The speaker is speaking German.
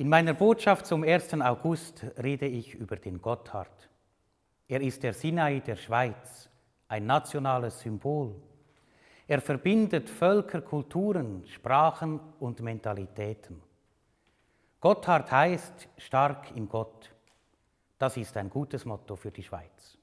In meiner Botschaft zum 1. August rede ich über den Gotthard. Er ist der Sinai der Schweiz, ein nationales Symbol. Er verbindet Völker, Kulturen, Sprachen und Mentalitäten. Gotthard heißt stark im Gott. Das ist ein gutes Motto für die Schweiz.